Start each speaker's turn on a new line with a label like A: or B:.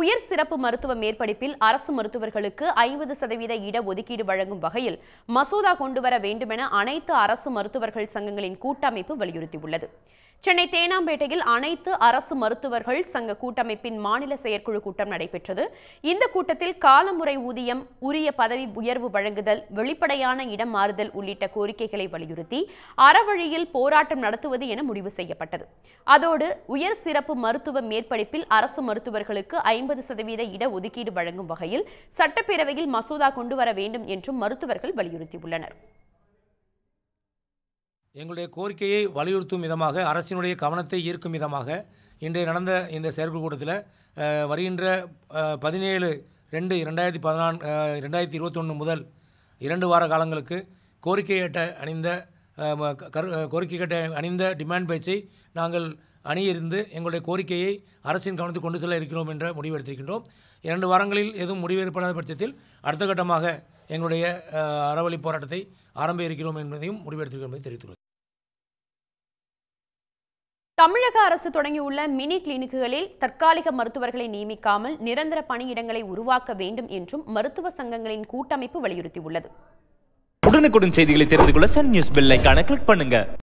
A: உயர் சிறப்பு மருத்துவ மேற்படிப்பில் அரசு மருத்துவர்களுக்கு ஐம்பது சதவீத இடஒதுக்கீடு வழங்கும் வகையில் மசோதா கொண்டுவர வேண்டுமென அனைத்து அரசு மருத்துவர்கள் சங்கங்களின் கூட்டமைப்பு வலியுறுத்தியுள்ளது சென்னை தேனாம்பேட்டையில் அனைத்து அரசு மருத்துவர்கள் சங்க கூட்டமைப்பின் மாநில செயற்குழு கூட்டம் நடைபெற்றது இந்த கூட்டத்தில் காலமுறை ஊதியம் உரிய பதவி உயர்வு வழங்குதல் வெளிப்படையான இடம் மாறுதல் உள்ளிட்ட கோரிக்கைகளை வலியுறுத்தி அறவழியில் போராட்டம் நடத்துவது என முடிவு செய்யப்பட்டது அதோடு உயர் சிறப்பு மருத்துவ மேற்படிப்பில் அரசு மருத்துவர்களுக்கு ஐம்பது சதவீத இட ஒதுக்கீடு வழங்கும் வகையில் சட்டப்பேரவையில் மசோதா கொண்டு வர வேண்டும் என்றும் மருத்துவர்கள் வலியுறுத்தியுள்ளனர்
B: எங்களுடைய கோரிக்கையை வலியுறுத்தும் விதமாக அரசினுடைய கவனத்தை ஈர்க்கும் விதமாக இன்று நடந்த இந்த செயற்குழு கூட்டத்தில் வருகின்ற பதினேழு ரெண்டு இரண்டாயிரத்தி பதினான் ரெண்டாயிரத்தி இருபத்தொன்று முதல் இரண்டு வார காலங்களுக்கு கோரிக்கை கேட்ட அணிந்த கரு கோரிக்கை கேட்ட அணிந்த டிமாண்ட் பேச்சை நாங்கள் அணியிருந்து எங்களுடைய கோரிக்கையை அரசின் கவனத்துக்கு கொண்டு செல்ல இருக்கிறோம் என்ற முடிவு எடுத்திருக்கின்றோம் இரண்டு வாரங்களில் எதுவும் முடிவெடுப்படாத பட்சத்தில் அடுத்த கட்டமாக எங்களுடைய அறவழி போராட்டத்தை ஆரம்ப இருக்கிறோம் என்பதையும் முடிவெடுத்திருக்கிறோம் என்பதை தெரிவித்துள்ளது
A: தமிழக அரசு தொடங்கியுள்ள மினி கிளினிக்குகளில் தற்காலிக மருத்துவர்களை நியமிக்காமல் நிரந்தர பணியிடங்களை உருவாக்க வேண்டும் என்றும் மருத்துவ சங்கங்களின் கூட்டமைப்பு வலியுறுத்தியுள்ளது
B: உடனுக்குடன் செய்திகளை தெரிந்து கொள்ள சன் நியூஸ் கிளிக் பண்ணுங்க